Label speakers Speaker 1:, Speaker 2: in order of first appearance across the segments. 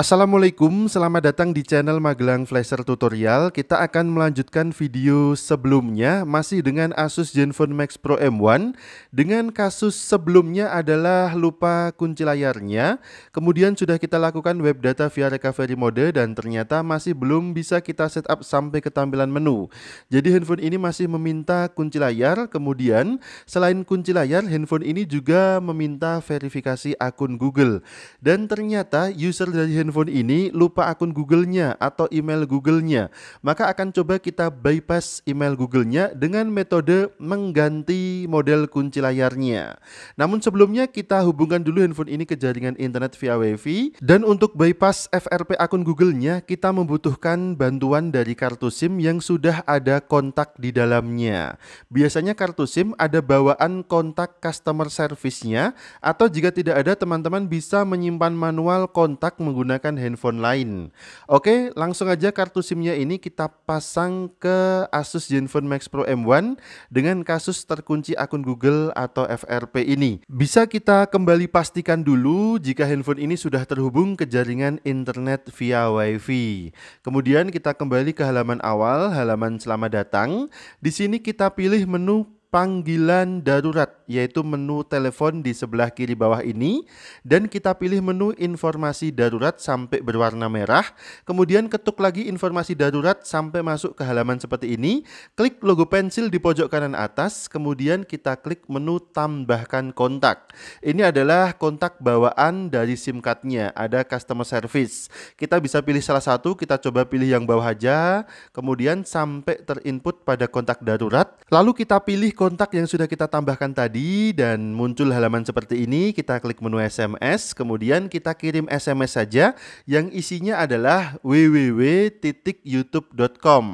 Speaker 1: Assalamualaikum, selamat datang di channel Magelang Flasher Tutorial. Kita akan melanjutkan video sebelumnya masih dengan Asus Zenfone Max Pro M1. Dengan kasus sebelumnya adalah lupa kunci layarnya. Kemudian sudah kita lakukan web data via recovery mode dan ternyata masih belum bisa kita setup sampai ke tampilan menu. Jadi handphone ini masih meminta kunci layar. Kemudian selain kunci layar, handphone ini juga meminta verifikasi akun Google. Dan ternyata user dari handphone handphone ini lupa akun Google-nya atau email Google-nya, maka akan coba kita bypass email Google-nya dengan metode mengganti model kunci layarnya. Namun sebelumnya kita hubungkan dulu handphone ini ke jaringan internet via WiFi dan untuk bypass FRP akun Google-nya kita membutuhkan bantuan dari kartu SIM yang sudah ada kontak di dalamnya. Biasanya kartu SIM ada bawaan kontak customer service-nya atau jika tidak ada teman-teman bisa menyimpan manual kontak menggunakan menggunakan handphone lain. Oke, langsung aja kartu SIM-nya ini kita pasang ke Asus ZenFone Max Pro M1 dengan kasus terkunci akun Google atau FRP ini. Bisa kita kembali pastikan dulu jika handphone ini sudah terhubung ke jaringan internet via WiFi. Kemudian kita kembali ke halaman awal, halaman selamat datang. Di sini kita pilih menu panggilan darurat yaitu menu telepon di sebelah kiri bawah ini dan kita pilih menu informasi darurat sampai berwarna merah. Kemudian ketuk lagi informasi darurat sampai masuk ke halaman seperti ini. Klik logo pensil di pojok kanan atas, kemudian kita klik menu tambahkan kontak. Ini adalah kontak bawaan dari SIM cardnya, ada customer service. Kita bisa pilih salah satu, kita coba pilih yang bawah aja, kemudian sampai terinput pada kontak darurat. Lalu kita pilih kontak yang sudah kita tambahkan tadi tadi dan muncul halaman seperti ini, kita klik menu SMS, kemudian kita kirim SMS saja yang isinya adalah www.youtube.com.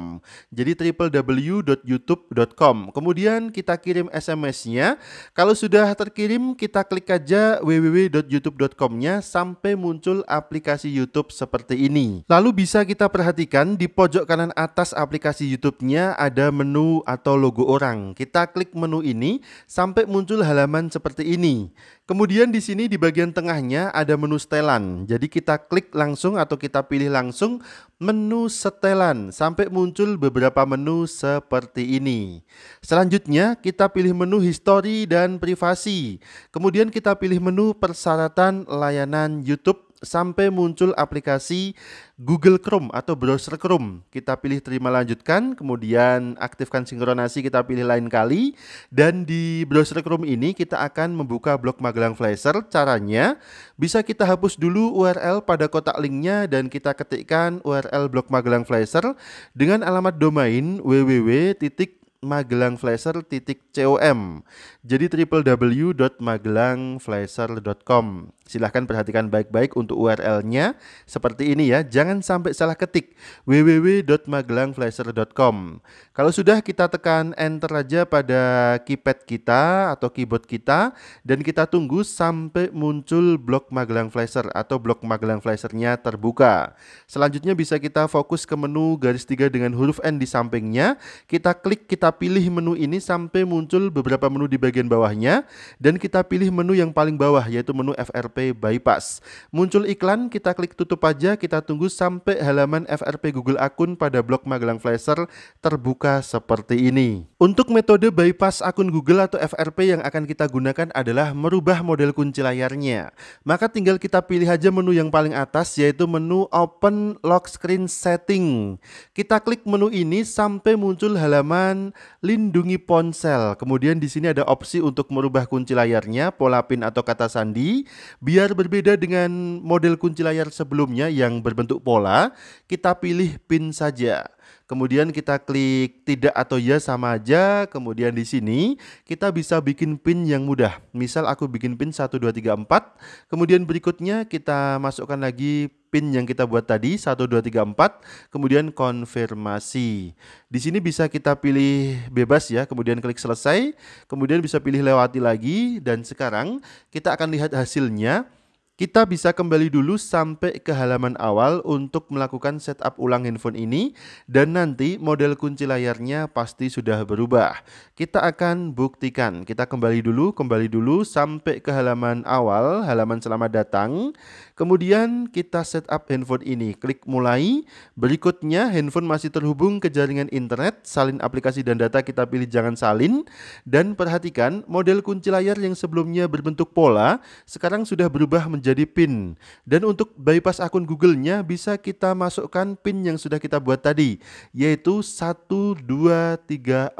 Speaker 1: Jadi www.youtube.com. Kemudian kita kirim SMS-nya. Kalau sudah terkirim, kita klik aja www.youtube.com-nya sampai muncul aplikasi YouTube seperti ini. Lalu bisa kita perhatikan di pojok kanan atas aplikasi YouTube-nya ada menu atau logo orang. Kita klik menu ini sampai muncul halaman seperti ini. Kemudian di sini di bagian tengahnya ada menu setelan. Jadi kita klik langsung atau kita pilih langsung menu setelan sampai muncul beberapa menu seperti ini. Selanjutnya kita pilih menu history dan privasi. Kemudian kita pilih menu persyaratan layanan YouTube sampai muncul aplikasi Google Chrome atau browser Chrome. Kita pilih terima lanjutkan, kemudian aktifkan sinkronasi kita pilih lain kali. Dan di browser Chrome ini kita akan membuka blog Magelang Flasher. Caranya bisa kita hapus dulu URL pada kotak linknya dan kita ketikkan URL blog Magelang Flasher dengan alamat domain www magelangflasher.com. Jadi www.magelangflasher.com. Silahkan perhatikan baik-baik untuk URL-nya seperti ini ya. Jangan sampai salah ketik www.magelangflasher.com. Kalau sudah kita tekan enter aja pada keypad kita atau keyboard kita dan kita tunggu sampai muncul blok Magelang Flasher atau blok Magelang Flasher-nya terbuka. Selanjutnya bisa kita fokus ke menu garis tiga dengan huruf N di sampingnya. Kita klik, kita pilih menu ini sampai muncul beberapa menu di bagian bawahnya dan kita pilih menu yang paling bawah yaitu menu FRP FRP Bypass. Muncul iklan, kita klik tutup aja, kita tunggu sampai halaman FRP Google akun pada blog Magelang Flasher terbuka seperti ini. Untuk metode bypass akun Google atau FRP yang akan kita gunakan adalah merubah model kunci layarnya. Maka tinggal kita pilih aja menu yang paling atas yaitu menu Open Lock Screen Setting. Kita klik menu ini sampai muncul halaman Lindungi ponsel. Kemudian di sini ada opsi untuk merubah kunci layarnya, pola pin atau kata sandi, Biar berbeda dengan model kunci layar sebelumnya yang berbentuk pola, kita pilih pin saja. Kemudian kita klik tidak atau ya sama aja. Kemudian di sini kita bisa bikin pin yang mudah. Misal aku bikin pin 1, 2, 3, 4. Kemudian berikutnya kita masukkan lagi pin yang kita buat tadi 1 2 3 4 kemudian konfirmasi. Di sini bisa kita pilih bebas ya, kemudian klik selesai, kemudian bisa pilih lewati lagi dan sekarang kita akan lihat hasilnya. Kita bisa kembali dulu sampai ke halaman awal untuk melakukan setup ulang handphone ini dan nanti model kunci layarnya pasti sudah berubah. Kita akan buktikan. Kita kembali dulu, kembali dulu sampai ke halaman awal, halaman selamat datang. Kemudian kita setup handphone ini. Klik mulai. Berikutnya handphone masih terhubung ke jaringan internet, salin aplikasi dan data kita pilih jangan salin dan perhatikan model kunci layar yang sebelumnya berbentuk pola sekarang sudah berubah menjadi menjadi PIN. Dan untuk bypass akun Google-nya bisa kita masukkan PIN yang sudah kita buat tadi, yaitu 1234.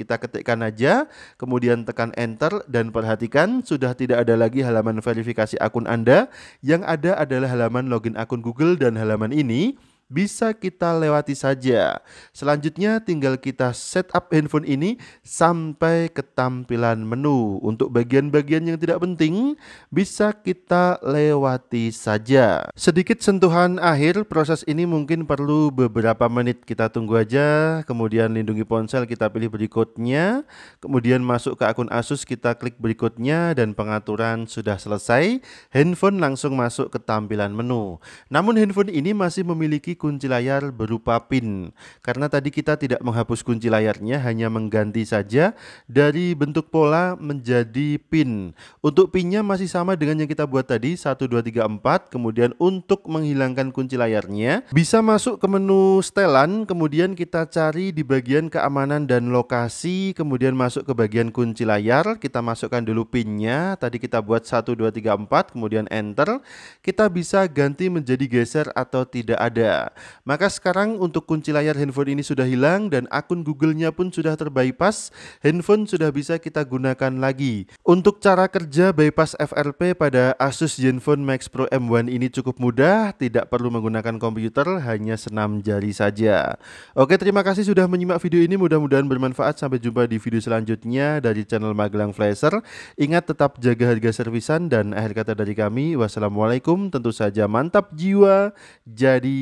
Speaker 1: Kita ketikkan aja, kemudian tekan enter dan perhatikan sudah tidak ada lagi halaman verifikasi akun Anda. Yang ada adalah halaman login akun Google dan halaman ini bisa kita lewati saja. Selanjutnya tinggal kita setup handphone ini sampai ke tampilan menu. Untuk bagian-bagian yang tidak penting bisa kita lewati saja. Sedikit sentuhan akhir proses ini mungkin perlu beberapa menit kita tunggu aja. Kemudian lindungi ponsel kita pilih berikutnya. Kemudian masuk ke akun Asus kita klik berikutnya dan pengaturan sudah selesai. Handphone langsung masuk ke tampilan menu. Namun handphone ini masih memiliki kunci layar berupa pin. Karena tadi kita tidak menghapus kunci layarnya, hanya mengganti saja dari bentuk pola menjadi pin. Untuk pinnya masih sama dengan yang kita buat tadi, 1, 2, 3, 4. Kemudian untuk menghilangkan kunci layarnya, bisa masuk ke menu setelan, kemudian kita cari di bagian keamanan dan lokasi, kemudian masuk ke bagian kunci layar, kita masukkan dulu pinnya, tadi kita buat 1, 2, 3, 4, kemudian enter. Kita bisa ganti menjadi geser atau tidak ada. Maka sekarang untuk kunci layar handphone ini sudah hilang dan akun Google-nya pun sudah terbypass, handphone sudah bisa kita gunakan lagi. Untuk cara kerja bypass FRP pada Asus Zenfone Max Pro M1 ini cukup mudah, tidak perlu menggunakan komputer, hanya senam jari saja. Oke, terima kasih sudah menyimak video ini, mudah-mudahan bermanfaat. Sampai jumpa di video selanjutnya dari channel Magelang Flasher. Ingat tetap jaga harga servisan dan akhir kata dari kami, wassalamualaikum, tentu saja mantap jiwa, jadi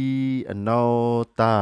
Speaker 1: Nauta.